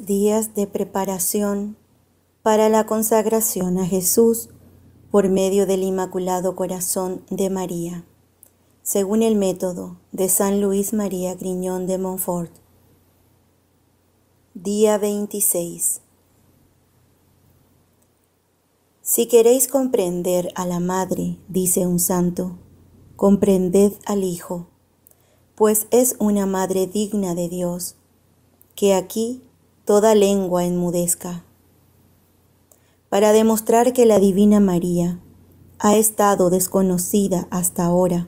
días de preparación para la consagración a Jesús por medio del Inmaculado Corazón de María, según el método de San Luis María Griñón de Montfort. Día 26. Si queréis comprender a la Madre, dice un santo, comprended al Hijo, pues es una Madre digna de Dios, que aquí toda lengua enmudezca, para demostrar que la Divina María ha estado desconocida hasta ahora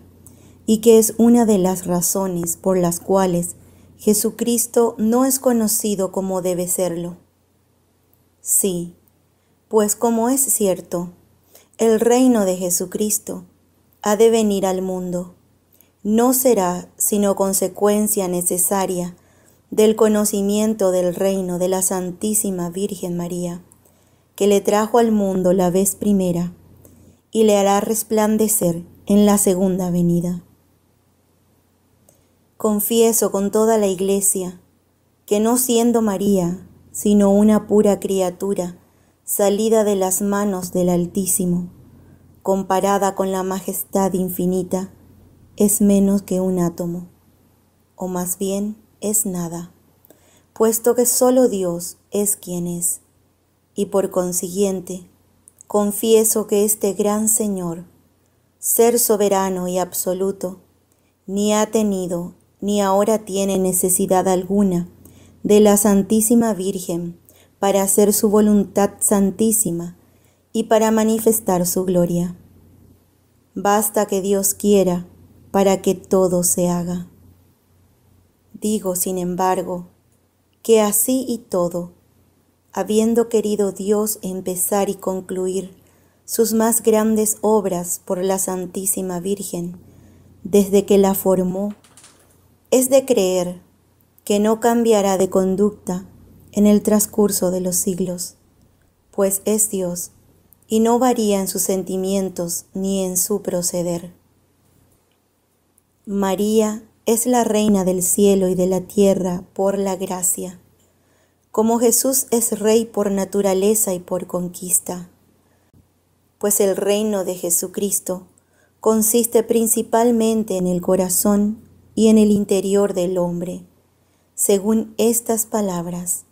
y que es una de las razones por las cuales Jesucristo no es conocido como debe serlo. Sí, pues como es cierto, el reino de Jesucristo ha de venir al mundo. No será sino consecuencia necesaria del conocimiento del reino de la Santísima Virgen María, que le trajo al mundo la vez primera y le hará resplandecer en la segunda venida. Confieso con toda la Iglesia que no siendo María, sino una pura criatura, salida de las manos del Altísimo, comparada con la majestad infinita, es menos que un átomo, o más bien es nada puesto que solo Dios es quien es. Y por consiguiente, confieso que este gran Señor, ser soberano y absoluto, ni ha tenido ni ahora tiene necesidad alguna de la Santísima Virgen para hacer su voluntad santísima y para manifestar su gloria. Basta que Dios quiera para que todo se haga. Digo, sin embargo, que así y todo, habiendo querido Dios empezar y concluir sus más grandes obras por la Santísima Virgen, desde que la formó, es de creer que no cambiará de conducta en el transcurso de los siglos, pues es Dios y no varía en sus sentimientos ni en su proceder. María es la reina del cielo y de la tierra por la gracia, como Jesús es rey por naturaleza y por conquista. Pues el reino de Jesucristo consiste principalmente en el corazón y en el interior del hombre, según estas palabras.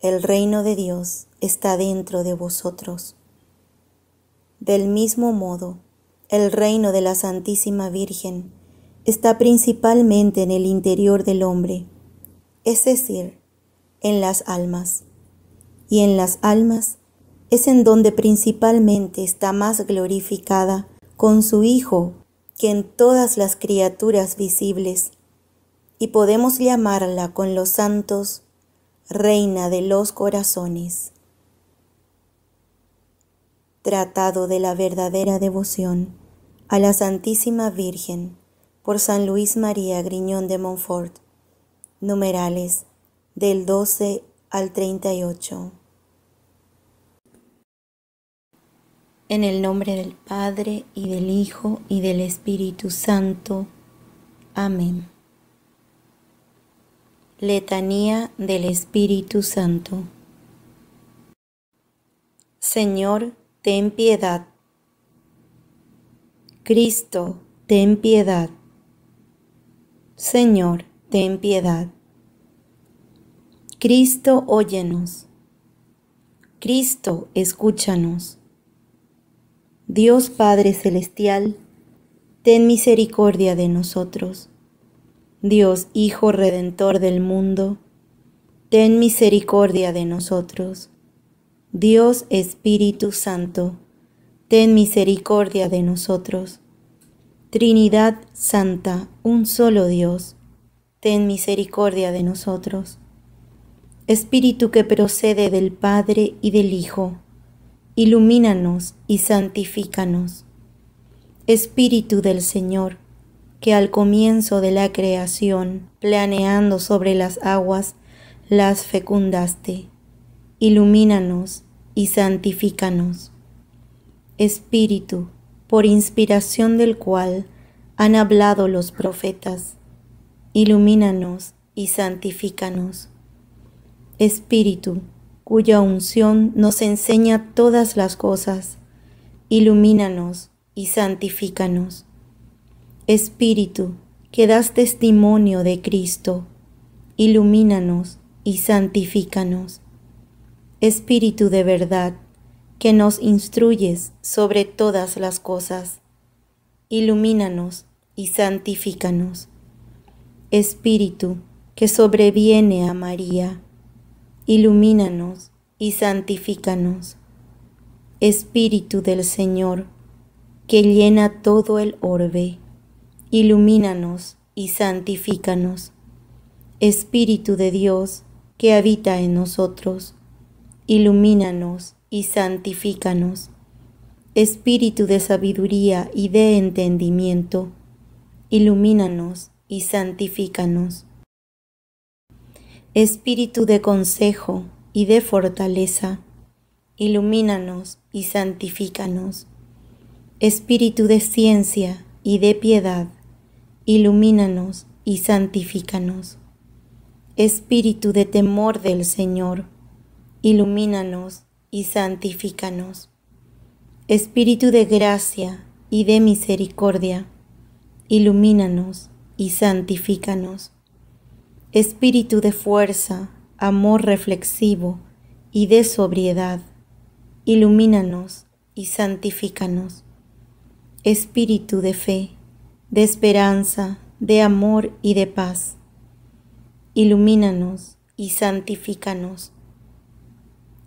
El reino de Dios está dentro de vosotros. Del mismo modo, el reino de la Santísima Virgen está principalmente en el interior del hombre, es decir, en las almas. Y en las almas es en donde principalmente está más glorificada con su Hijo que en todas las criaturas visibles, y podemos llamarla con los santos Reina de los Corazones. Tratado de la verdadera devoción a la Santísima Virgen por San Luis María Griñón de Montfort, numerales del 12 al 38. En el nombre del Padre y del Hijo y del Espíritu Santo. Amén. Letanía del Espíritu Santo. Señor, ten piedad. Cristo, ten piedad. Señor, ten piedad. Cristo, óyenos. Cristo, escúchanos. Dios Padre Celestial, ten misericordia de nosotros. Dios Hijo Redentor del mundo, ten misericordia de nosotros. Dios Espíritu Santo, ten misericordia de nosotros. Trinidad Santa, un solo Dios, ten misericordia de nosotros. Espíritu que procede del Padre y del Hijo, ilumínanos y santifícanos. Espíritu del Señor, que al comienzo de la creación, planeando sobre las aguas, las fecundaste. Ilumínanos y santifícanos. Espíritu, por inspiración del cual han hablado los profetas. Ilumínanos y santifícanos. Espíritu, cuya unción nos enseña todas las cosas, ilumínanos y santifícanos. Espíritu, que das testimonio de Cristo, ilumínanos y santifícanos. Espíritu de verdad, que nos instruyes sobre todas las cosas. Ilumínanos y santifícanos. Espíritu que sobreviene a María, ilumínanos y santifícanos. Espíritu del Señor, que llena todo el orbe, ilumínanos y santifícanos. Espíritu de Dios, que habita en nosotros, ilumínanos y santifícanos. Espíritu de sabiduría y de entendimiento, ilumínanos y santifícanos. Espíritu de consejo y de fortaleza, ilumínanos y santifícanos. Espíritu de ciencia y de piedad, ilumínanos y santifícanos. Espíritu de temor del Señor, ilumínanos y santifícanos. Espíritu de gracia y de misericordia, ilumínanos y santifícanos. Espíritu de fuerza, amor reflexivo y de sobriedad, ilumínanos y santifícanos. Espíritu de fe, de esperanza, de amor y de paz, ilumínanos y santifícanos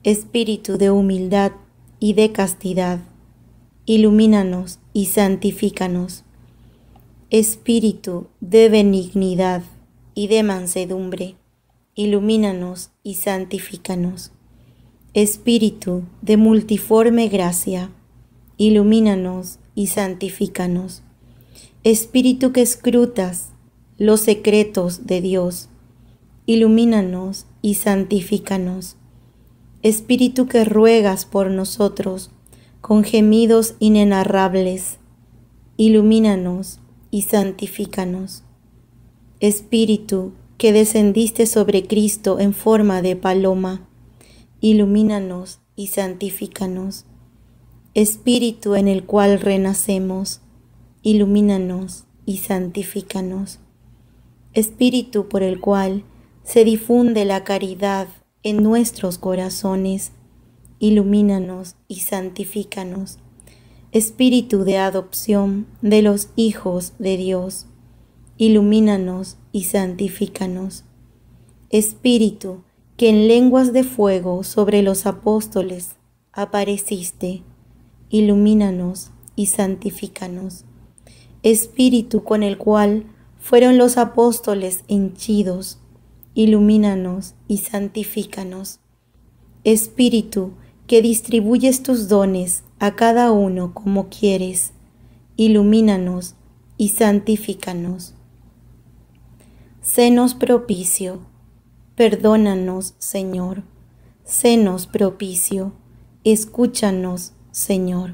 espíritu de humildad y de castidad, ilumínanos y santifícanos. Espíritu de benignidad y de mansedumbre, ilumínanos y santifícanos. Espíritu de multiforme gracia, ilumínanos y santifícanos. Espíritu que escrutas los secretos de Dios, ilumínanos y santifícanos. Espíritu que ruegas por nosotros con gemidos inenarrables, ilumínanos y santifícanos. Espíritu que descendiste sobre Cristo en forma de paloma, ilumínanos y santifícanos. Espíritu en el cual renacemos, ilumínanos y santifícanos. Espíritu por el cual se difunde la caridad en nuestros corazones. Ilumínanos y santifícanos. Espíritu de adopción de los hijos de Dios. Ilumínanos y santifícanos. Espíritu que en lenguas de fuego sobre los apóstoles apareciste. Ilumínanos y santifícanos. Espíritu con el cual fueron los apóstoles henchidos ilumínanos y santifícanos. Espíritu, que distribuyes tus dones a cada uno como quieres, ilumínanos y santifícanos. Senos propicio, perdónanos, Señor. Senos propicio, escúchanos, Señor.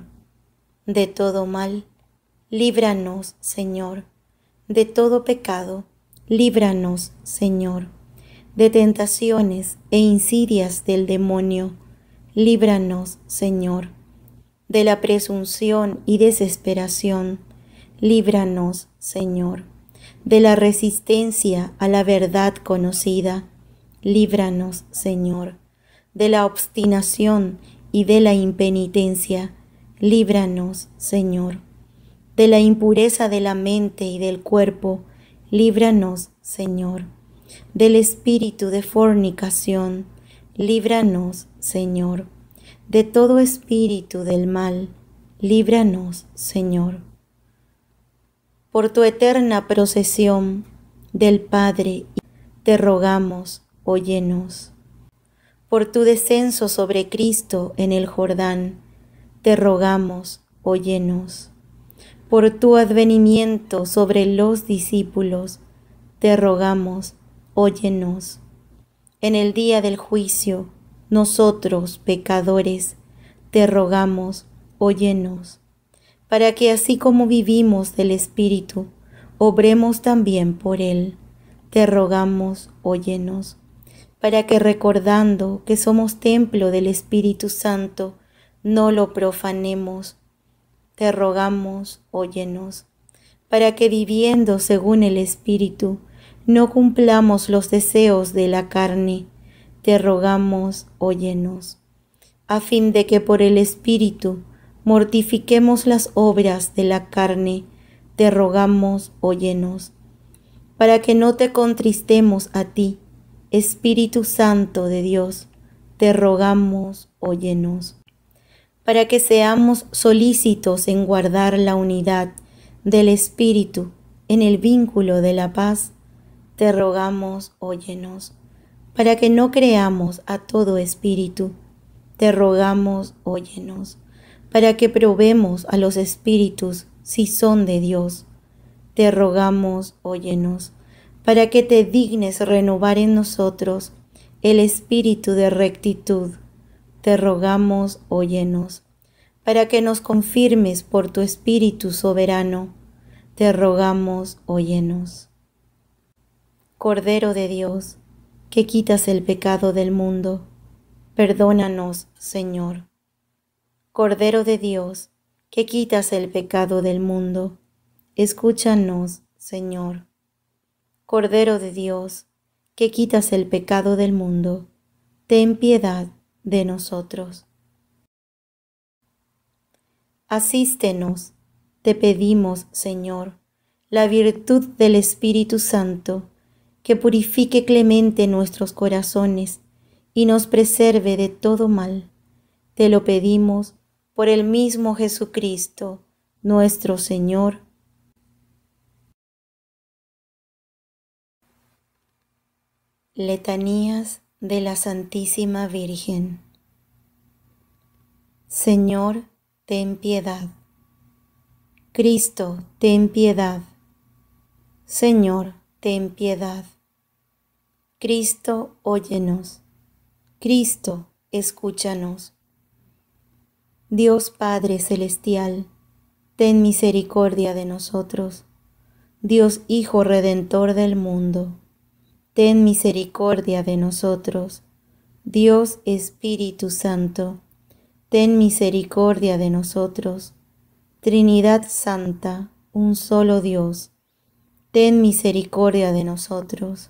De todo mal, líbranos, Señor. De todo pecado, líbranos, Señor de tentaciones e insidias del demonio. Líbranos, Señor, de la presunción y desesperación. Líbranos, Señor, de la resistencia a la verdad conocida. Líbranos, Señor, de la obstinación y de la impenitencia. Líbranos, Señor, de la impureza de la mente y del cuerpo. Líbranos, Señor del espíritu de fornicación. Líbranos, Señor, de todo espíritu del mal. Líbranos, Señor. Por tu eterna procesión del Padre, te rogamos, óyenos. Por tu descenso sobre Cristo en el Jordán, te rogamos, óyenos. Por tu advenimiento sobre los discípulos, te rogamos, óyenos. En el día del juicio, nosotros, pecadores, te rogamos, óyenos, para que así como vivimos del Espíritu, obremos también por Él. Te rogamos, óyenos, para que recordando que somos templo del Espíritu Santo, no lo profanemos. Te rogamos, óyenos, para que viviendo según el Espíritu, no cumplamos los deseos de la carne, te rogamos, óyenos, a fin de que por el Espíritu mortifiquemos las obras de la carne, te rogamos, óyenos, para que no te contristemos a ti, Espíritu Santo de Dios, te rogamos, óyenos, para que seamos solícitos en guardar la unidad del Espíritu en el vínculo de la paz, te rogamos, óyenos, para que no creamos a todo espíritu, te rogamos, óyenos, para que probemos a los espíritus si son de Dios, te rogamos, óyenos, para que te dignes renovar en nosotros el espíritu de rectitud, te rogamos, óyenos, para que nos confirmes por tu espíritu soberano, te rogamos, óyenos. Cordero de Dios, que quitas el pecado del mundo, perdónanos, Señor. Cordero de Dios, que quitas el pecado del mundo, escúchanos, Señor. Cordero de Dios, que quitas el pecado del mundo, ten piedad de nosotros. Asístenos, te pedimos, Señor, la virtud del Espíritu Santo, que purifique clemente nuestros corazones y nos preserve de todo mal. Te lo pedimos por el mismo Jesucristo, nuestro Señor. Letanías de la Santísima Virgen Señor, ten piedad. Cristo, ten piedad. Señor, ten piedad. Cristo, óyenos. Cristo, escúchanos. Dios Padre Celestial, ten misericordia de nosotros. Dios Hijo Redentor del mundo, ten misericordia de nosotros. Dios Espíritu Santo, ten misericordia de nosotros. Trinidad Santa, un solo Dios, ten misericordia de nosotros.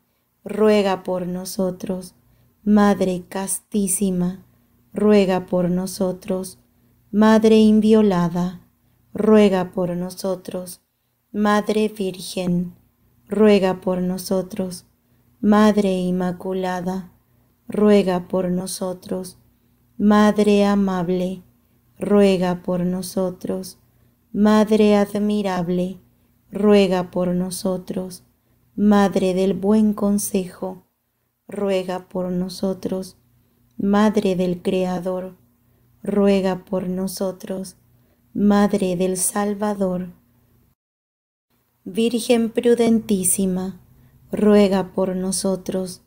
ruega por nosotros. Madre castísima, ruega por nosotros. Madre inviolada, ruega por nosotros. Madre Virgen, ruega por nosotros. Madre Inmaculada, ruega por nosotros. Madre amable, ruega por nosotros. Madre admirable, ruega por nosotros. Madre del Buen Consejo, ruega por nosotros. Madre del Creador, ruega por nosotros. Madre del Salvador. Virgen prudentísima, ruega por nosotros.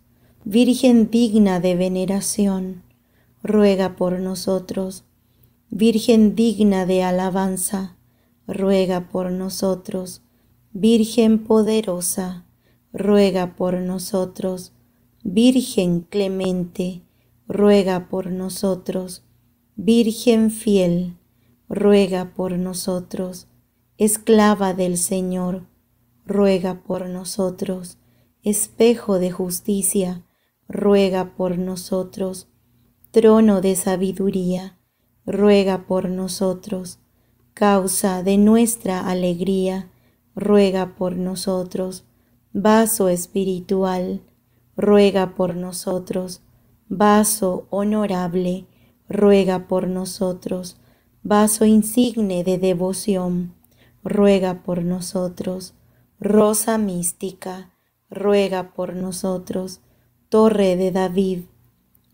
Virgen digna de veneración, ruega por nosotros. Virgen digna de alabanza, ruega por nosotros. Virgen poderosa, ruega por nosotros. Virgen clemente, ruega por nosotros. Virgen fiel, ruega por nosotros. Esclava del Señor, ruega por nosotros. Espejo de justicia, ruega por nosotros. Trono de sabiduría, ruega por nosotros. Causa de nuestra alegría, ruega por nosotros vaso espiritual, ruega por nosotros, vaso honorable, ruega por nosotros, vaso insigne de devoción, ruega por nosotros, rosa mística, ruega por nosotros, torre de David,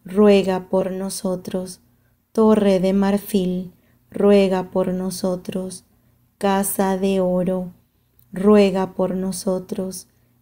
ruega por nosotros, torre de marfil, ruega por nosotros, casa de oro, ruega por nosotros,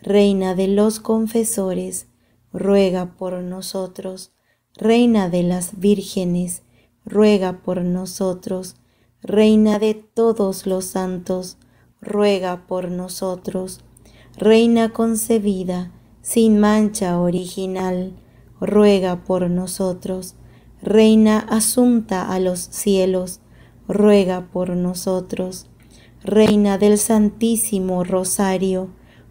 Reina de los confesores, ruega por nosotros. Reina de las vírgenes, ruega por nosotros. Reina de todos los santos, ruega por nosotros. Reina concebida, sin mancha original, ruega por nosotros. Reina asunta a los cielos, ruega por nosotros. Reina del Santísimo Rosario,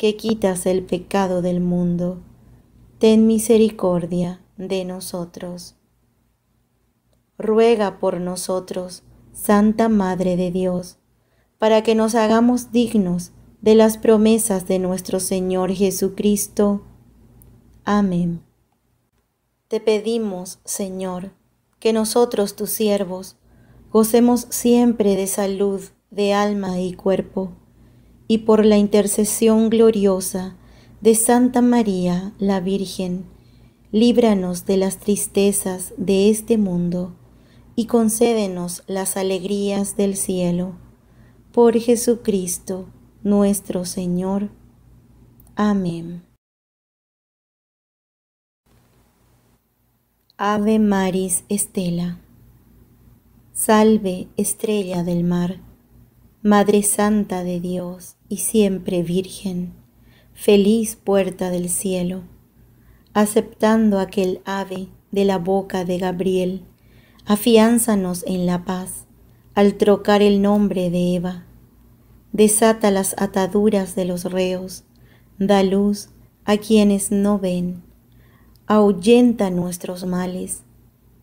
que quitas el pecado del mundo, ten misericordia de nosotros. Ruega por nosotros, Santa Madre de Dios, para que nos hagamos dignos de las promesas de nuestro Señor Jesucristo. Amén. Te pedimos, Señor, que nosotros tus siervos gocemos siempre de salud de alma y cuerpo y por la intercesión gloriosa de Santa María la Virgen, líbranos de las tristezas de este mundo y concédenos las alegrías del cielo. Por Jesucristo nuestro Señor. Amén. Ave Maris Estela. Salve, estrella del mar, Madre Santa de Dios y siempre Virgen, feliz puerta del cielo, aceptando aquel ave de la boca de Gabriel, afianzanos en la paz al trocar el nombre de Eva. Desata las ataduras de los reos, da luz a quienes no ven, ahuyenta nuestros males,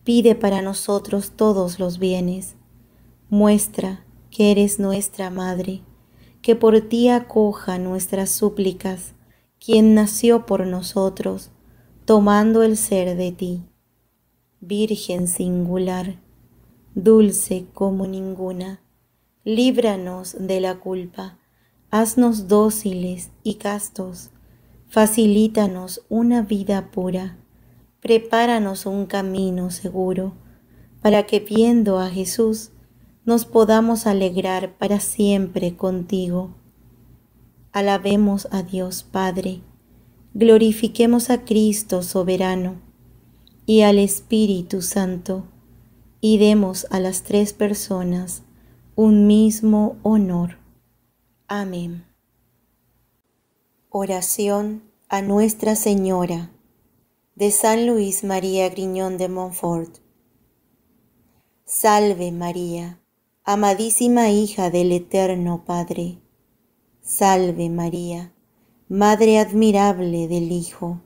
pide para nosotros todos los bienes, muestra que eres nuestra madre que por ti acoja nuestras súplicas, quien nació por nosotros, tomando el ser de ti. Virgen singular, dulce como ninguna, líbranos de la culpa, haznos dóciles y castos, facilítanos una vida pura, prepáranos un camino seguro, para que viendo a Jesús, nos podamos alegrar para siempre contigo. Alabemos a Dios Padre, glorifiquemos a Cristo soberano y al Espíritu Santo, y demos a las tres personas un mismo honor. Amén. Oración a Nuestra Señora de San Luis María Griñón de Montfort. Salve María amadísima hija del Eterno Padre. Salve María, Madre admirable del Hijo.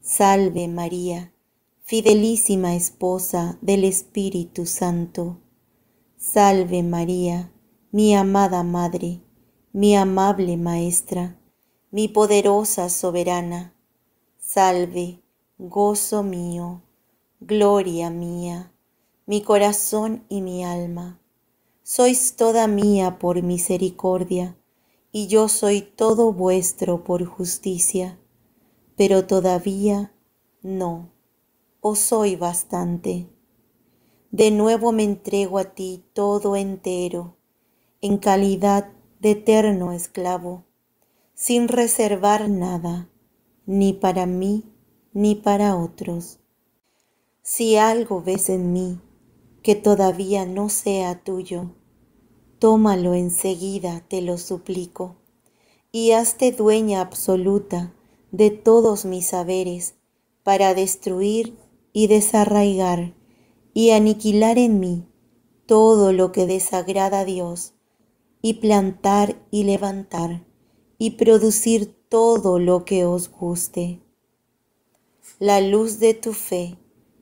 Salve María, fidelísima esposa del Espíritu Santo. Salve María, mi amada Madre, mi amable Maestra, mi poderosa soberana. Salve, gozo mío, gloria mía, mi corazón y mi alma sois toda mía por misericordia, y yo soy todo vuestro por justicia, pero todavía no, o soy bastante. De nuevo me entrego a ti todo entero, en calidad de eterno esclavo, sin reservar nada, ni para mí ni para otros. Si algo ves en mí que todavía no sea tuyo. Tómalo enseguida, te lo suplico, y hazte dueña absoluta de todos mis saberes, para destruir y desarraigar y aniquilar en mí todo lo que desagrada a Dios, y plantar y levantar, y producir todo lo que os guste. La luz de tu fe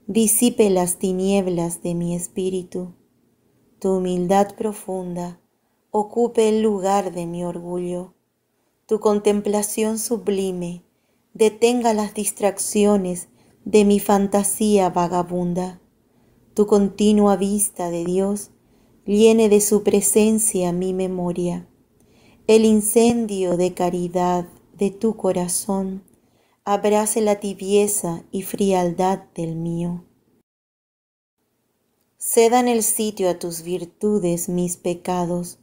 disipe las tinieblas de mi espíritu. Tu humildad profunda ocupe el lugar de mi orgullo. Tu contemplación sublime detenga las distracciones de mi fantasía vagabunda. Tu continua vista de Dios llene de su presencia mi memoria. El incendio de caridad de tu corazón abrace la tibieza y frialdad del mío. Cedan el sitio a tus virtudes mis pecados,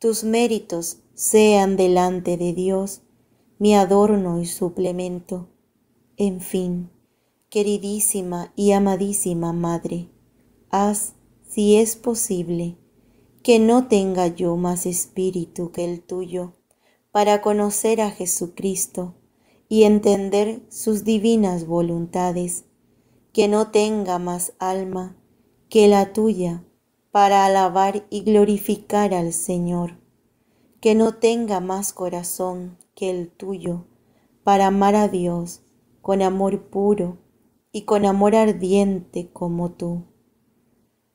tus méritos sean delante de Dios mi adorno y suplemento. En fin, queridísima y amadísima Madre, haz, si es posible, que no tenga yo más espíritu que el tuyo, para conocer a Jesucristo, y entender sus divinas voluntades, que no tenga más alma que la tuya para alabar y glorificar al Señor, que no tenga más corazón que el tuyo para amar a Dios con amor puro y con amor ardiente como tú.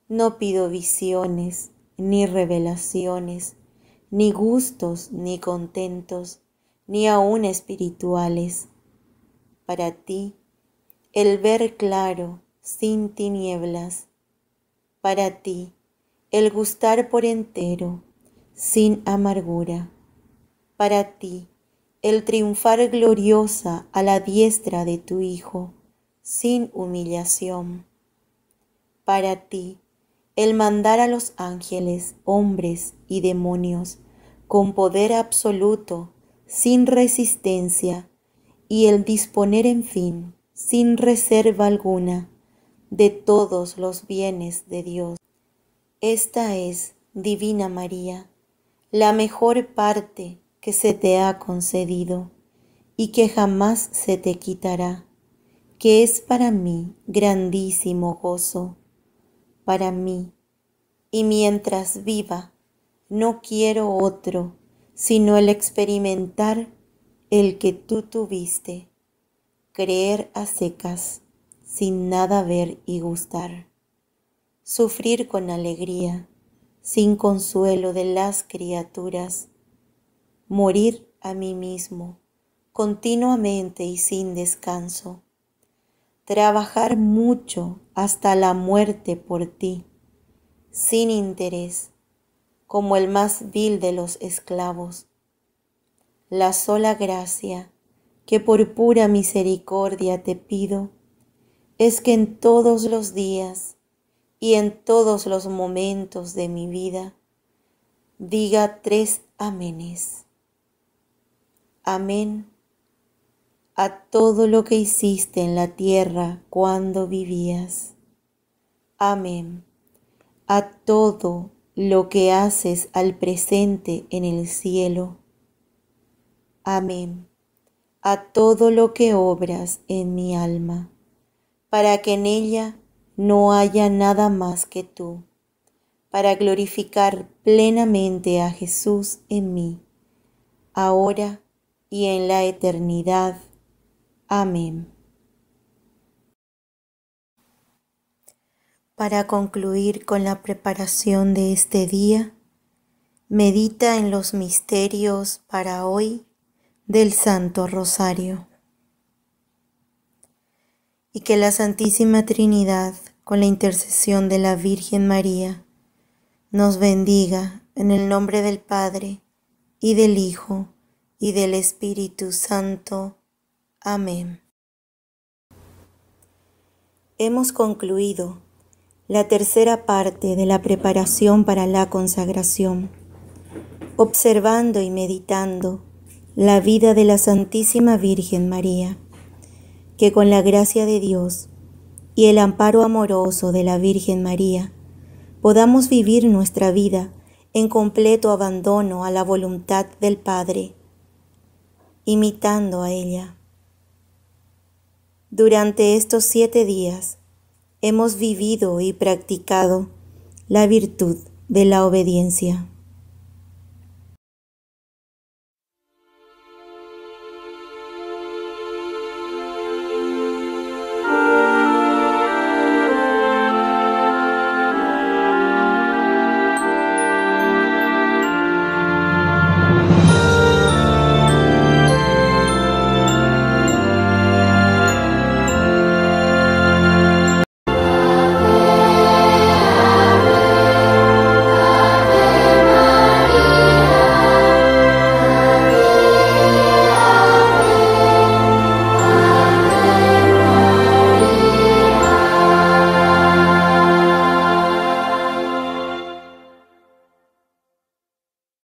No pido visiones, ni revelaciones, ni gustos, ni contentos, ni aún espirituales. Para ti, el ver claro, sin tinieblas. Para ti, el gustar por entero, sin amargura. Para ti, el triunfar gloriosa a la diestra de tu Hijo, sin humillación. Para ti, el mandar a los ángeles, hombres y demonios, con poder absoluto, sin resistencia, y el disponer en fin, sin reserva alguna, de todos los bienes de Dios. Esta es, Divina María, la mejor parte que se te ha concedido y que jamás se te quitará, que es para mí grandísimo gozo, para mí, y mientras viva, no quiero otro sino el experimentar el que tú tuviste, creer a secas, sin nada ver y gustar, sufrir con alegría, sin consuelo de las criaturas, morir a mí mismo, continuamente y sin descanso, trabajar mucho hasta la muerte por ti, sin interés, como el más vil de los esclavos. La sola gracia que por pura misericordia te pido es que en todos los días y en todos los momentos de mi vida diga tres aménes. Amén a todo lo que hiciste en la tierra cuando vivías. Amén. A todo lo que haces al presente en el cielo. Amén. A todo lo que obras en mi alma, para que en ella no haya nada más que tú, para glorificar plenamente a Jesús en mí, ahora y en la eternidad. Amén. Para concluir con la preparación de este día, medita en los misterios para hoy del Santo Rosario. Y que la Santísima Trinidad, con la intercesión de la Virgen María, nos bendiga en el nombre del Padre, y del Hijo, y del Espíritu Santo. Amén. Hemos concluido la tercera parte de la preparación para la consagración, observando y meditando la vida de la Santísima Virgen María, que con la gracia de Dios y el amparo amoroso de la Virgen María, podamos vivir nuestra vida en completo abandono a la voluntad del Padre, imitando a ella. Durante estos siete días, hemos vivido y practicado la virtud de la obediencia.